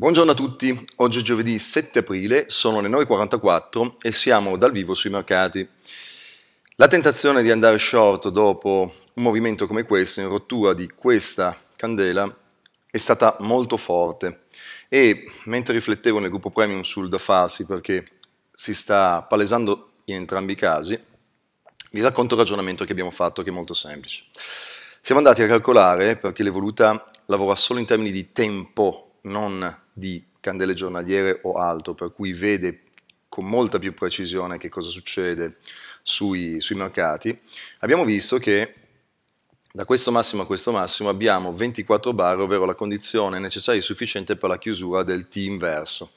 Buongiorno a tutti, oggi è giovedì 7 aprile, sono le 9.44 e siamo dal vivo sui mercati. La tentazione di andare short dopo un movimento come questo, in rottura di questa candela, è stata molto forte e mentre riflettevo nel gruppo premium sul da farsi perché si sta palesando in entrambi i casi, vi racconto il ragionamento che abbiamo fatto che è molto semplice. Siamo andati a calcolare perché l'evoluta lavora solo in termini di tempo, non di candele giornaliere o altro, per cui vede con molta più precisione che cosa succede sui, sui mercati, abbiamo visto che da questo massimo a questo massimo abbiamo 24 bar, ovvero la condizione necessaria e sufficiente per la chiusura del T inverso.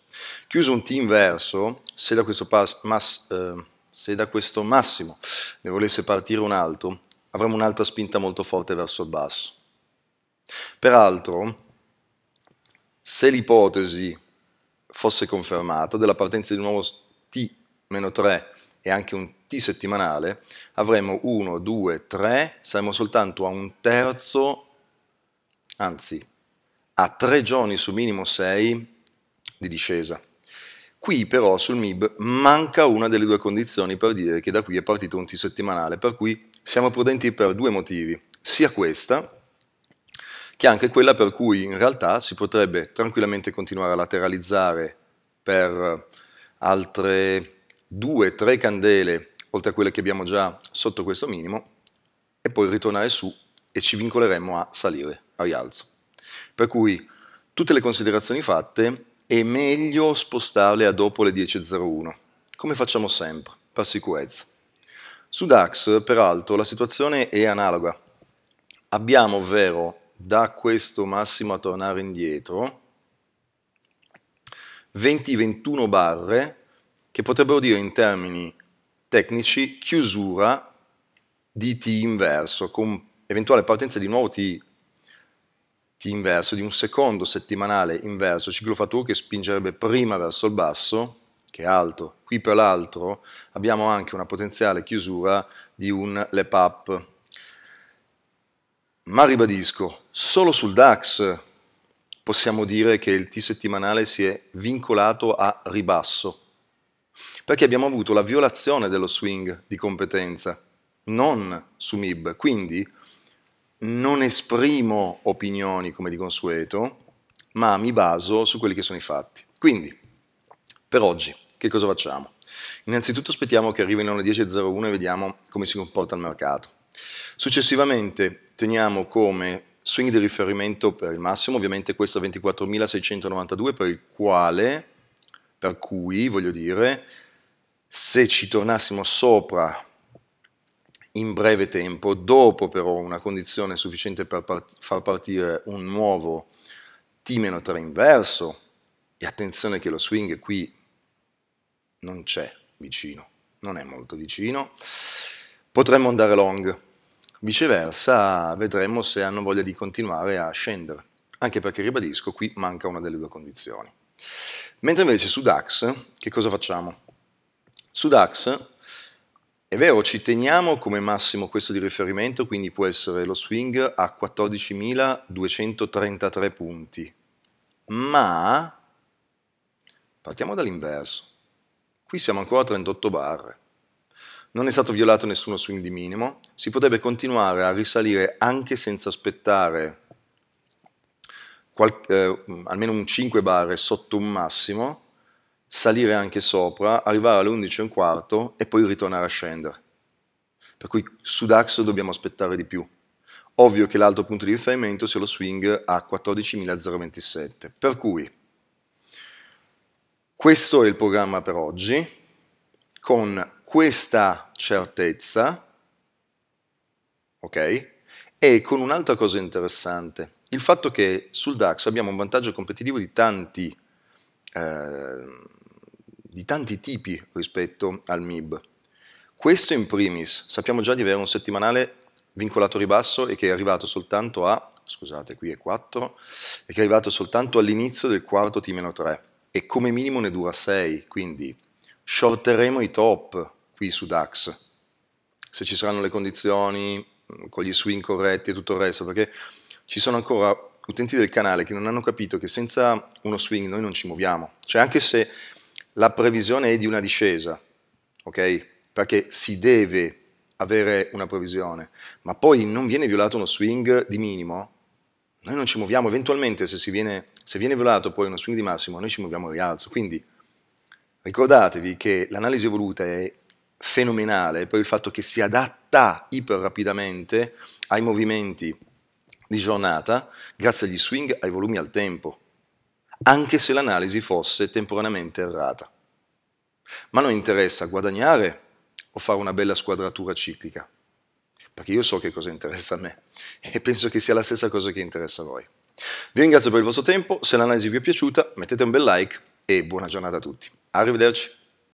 Chiuso un T inverso, se da questo, mas eh, se da questo massimo ne volesse partire un altro, avremmo un'altra spinta molto forte verso il basso. Peraltro, se l'ipotesi fosse confermata della partenza di un nuovo T-3 e anche un T settimanale, avremmo 1, 2, 3, saremmo soltanto a un terzo, anzi, a 3 giorni su minimo 6 di discesa. Qui però sul MIB manca una delle due condizioni per dire che da qui è partito un T settimanale, per cui siamo prudenti per due motivi, sia questa, che è anche quella per cui in realtà si potrebbe tranquillamente continuare a lateralizzare per eh, altre 2 tre candele oltre a quelle che abbiamo già sotto questo minimo e poi ritornare su e ci vincoleremmo a salire a rialzo. Per cui tutte le considerazioni fatte è meglio spostarle a dopo le 10.01, come facciamo sempre, per sicurezza. Su DAX, peraltro, la situazione è analoga. Abbiamo, ovvero, da questo massimo a tornare indietro, 20-21 barre, che potrebbero dire in termini tecnici chiusura di T inverso, con eventuale partenza di nuovo T, T inverso, di un secondo settimanale inverso ciclo ciclofaturo che spingerebbe prima verso il basso, che è alto, qui per l'altro abbiamo anche una potenziale chiusura di un lep up ma ribadisco, solo sul DAX possiamo dire che il T settimanale si è vincolato a ribasso, perché abbiamo avuto la violazione dello swing di competenza, non su MIB, quindi non esprimo opinioni come di consueto, ma mi baso su quelli che sono i fatti. Quindi, per oggi, che cosa facciamo? Innanzitutto aspettiamo che arrivino le 10.01 e vediamo come si comporta il mercato. Successivamente teniamo come swing di riferimento per il massimo, ovviamente questo 24.692 per il quale, per cui voglio dire, se ci tornassimo sopra in breve tempo, dopo però una condizione sufficiente per part far partire un nuovo T-3 inverso, e attenzione che lo swing qui non c'è vicino, non è molto vicino, Potremmo andare long, viceversa vedremo se hanno voglia di continuare a scendere, anche perché ribadisco qui manca una delle due condizioni. Mentre invece su DAX, che cosa facciamo? Su DAX è vero, ci teniamo come massimo questo di riferimento, quindi può essere lo swing a 14.233 punti. Ma partiamo dall'inverso. Qui siamo ancora a 38 barre non è stato violato nessuno swing di minimo, si potrebbe continuare a risalire anche senza aspettare qualche, eh, almeno un 5 bar sotto un massimo, salire anche sopra, arrivare alle 11 e un quarto e poi ritornare a scendere. Per cui su DAX dobbiamo aspettare di più. Ovvio che l'altro punto di riferimento sia lo swing a 14.027. Per cui questo è il programma per oggi con questa certezza, ok? E con un'altra cosa interessante, il fatto che sul DAX abbiamo un vantaggio competitivo di tanti, eh, di tanti tipi rispetto al MIB. Questo in primis, sappiamo già di avere un settimanale vincolato ribasso e che è arrivato soltanto a, scusate qui è 4, e che è arrivato soltanto all'inizio del quarto T-3 e come minimo ne dura 6, quindi shorteremo i top qui su DAX, se ci saranno le condizioni, mm, con gli swing corretti e tutto il resto, perché ci sono ancora utenti del canale che non hanno capito che senza uno swing noi non ci muoviamo, cioè anche se la previsione è di una discesa, ok? Perché si deve avere una previsione, ma poi non viene violato uno swing di minimo, noi non ci muoviamo, eventualmente se, viene, se viene violato poi uno swing di massimo, noi ci muoviamo al rialzo, quindi Ricordatevi che l'analisi evoluta è fenomenale per il fatto che si adatta iper rapidamente ai movimenti di giornata grazie agli swing, ai volumi, al tempo, anche se l'analisi fosse temporaneamente errata. Ma non interessa guadagnare o fare una bella squadratura ciclica, perché io so che cosa interessa a me e penso che sia la stessa cosa che interessa a voi. Vi ringrazio per il vostro tempo, se l'analisi vi è piaciuta mettete un bel like e buona giornata a tutti. Arrivederci.